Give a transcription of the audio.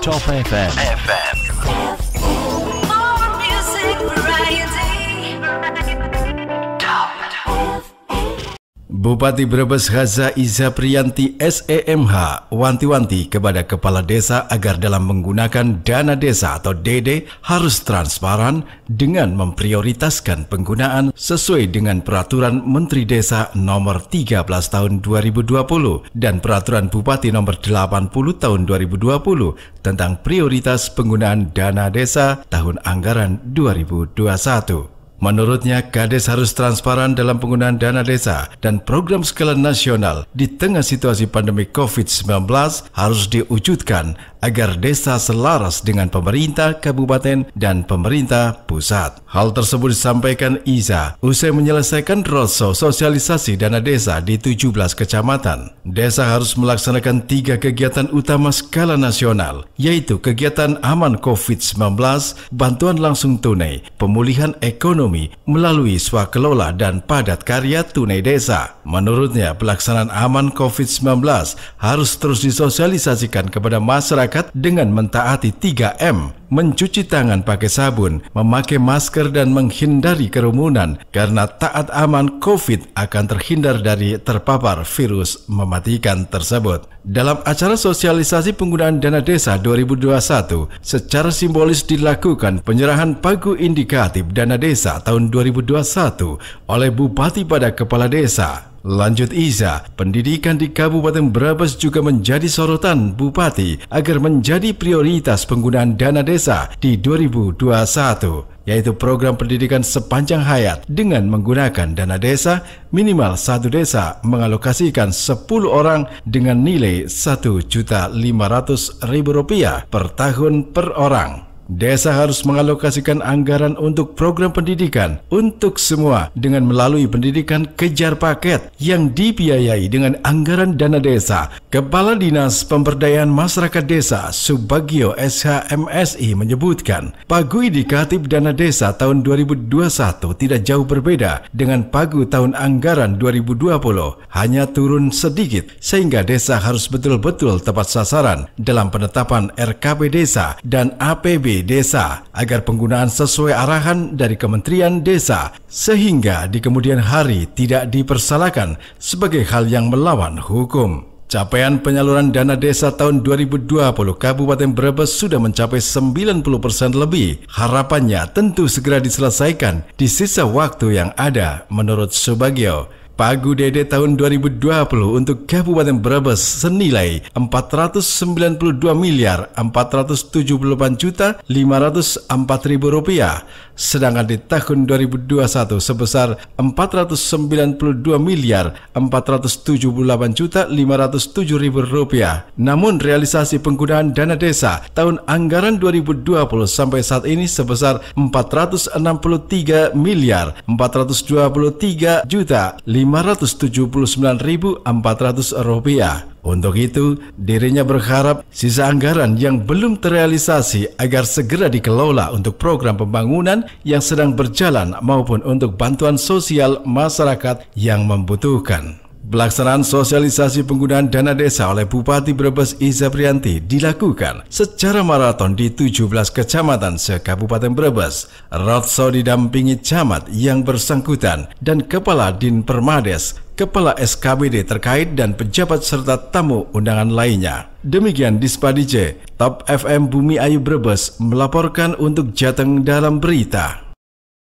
Top FM. FM. More music variety. Bupati Brebes Haza Iza Priyanti SEMH wanti-wanti kepada kepala desa agar dalam menggunakan dana desa atau DD harus transparan dengan memprioritaskan penggunaan sesuai dengan peraturan Menteri Desa nomor 13 tahun 2020 dan peraturan Bupati nomor 80 tahun 2020 tentang prioritas penggunaan dana desa tahun anggaran 2021. Menurutnya, Kades harus transparan dalam penggunaan dana desa dan program skala nasional di tengah situasi pandemi COVID-19 harus diwujudkan agar desa selaras dengan pemerintah kabupaten dan pemerintah pusat. Hal tersebut disampaikan Iza usai menyelesaikan roadshow sosialisasi dana desa di 17 kecamatan. Desa harus melaksanakan tiga kegiatan utama skala nasional, yaitu kegiatan aman COVID-19, bantuan langsung tunai, pemulihan ekonomi, ekonomi melalui swakelola dan padat karya tunai desa. Menurutnya, pelaksanaan aman COVID-19 harus terus disosialisasikan kepada masyarakat dengan mentaati 3M mencuci tangan pakai sabun, memakai masker dan menghindari kerumunan karena taat aman COVID akan terhindar dari terpapar virus mematikan tersebut. Dalam acara sosialisasi penggunaan dana desa 2021, secara simbolis dilakukan penyerahan pagu indikatif dana desa tahun 2021 oleh Bupati pada Kepala Desa Lanjut Iza, pendidikan di Kabupaten Brebes juga menjadi sorotan Bupati agar menjadi prioritas penggunaan dana desa di 2021 yaitu program pendidikan sepanjang hayat dengan menggunakan dana desa minimal satu desa mengalokasikan 10 orang dengan nilai rp rupiah per tahun per orang. Desa harus mengalokasikan anggaran untuk program pendidikan untuk semua dengan melalui pendidikan kejar paket yang dibiayai dengan anggaran dana desa. Kepala Dinas Pemberdayaan Masyarakat Desa Subagio SHMSI menyebutkan, pagu indikatif dana desa tahun 2021 tidak jauh berbeda dengan pagu tahun anggaran 2020, hanya turun sedikit sehingga desa harus betul-betul tepat sasaran dalam penetapan RKP desa dan APB Desa agar penggunaan sesuai arahan dari Kementerian Desa sehingga di kemudian hari tidak dipersalahkan sebagai hal yang melawan hukum. Capaian penyaluran dana desa tahun 2020 Kabupaten Brebes sudah mencapai 90% lebih. Harapannya tentu segera diselesaikan di sisa waktu yang ada menurut Subagio. Pagu Dede tahun 2020 untuk Kabupaten Brebes senilai 492 miliar 478 juta 504 ribu rupiah sedangkan di tahun 2021 sebesar 492 miliar 478 juta 507 ribu rupiah. Namun realisasi penggunaan dana desa tahun anggaran 2020 sampai saat ini sebesar 463 miliar 423 juta 579 ribu 400 rupiah. Untuk itu, dirinya berharap sisa anggaran yang belum terrealisasi agar segera dikelola untuk program pembangunan yang sedang berjalan maupun untuk bantuan sosial masyarakat yang membutuhkan. Pelaksanaan sosialisasi penggunaan dana desa oleh Bupati Brebes Iza Prianti dilakukan secara maraton di 17 kecamatan se-Kabupaten Brebes. Rotso didampingi camat yang bersangkutan dan Kepala Din Permades, Kepala SKBD terkait dan pejabat serta tamu undangan lainnya. Demikian Dispadije Top FM Bumi Ayu Brebes melaporkan untuk Jateng dalam berita.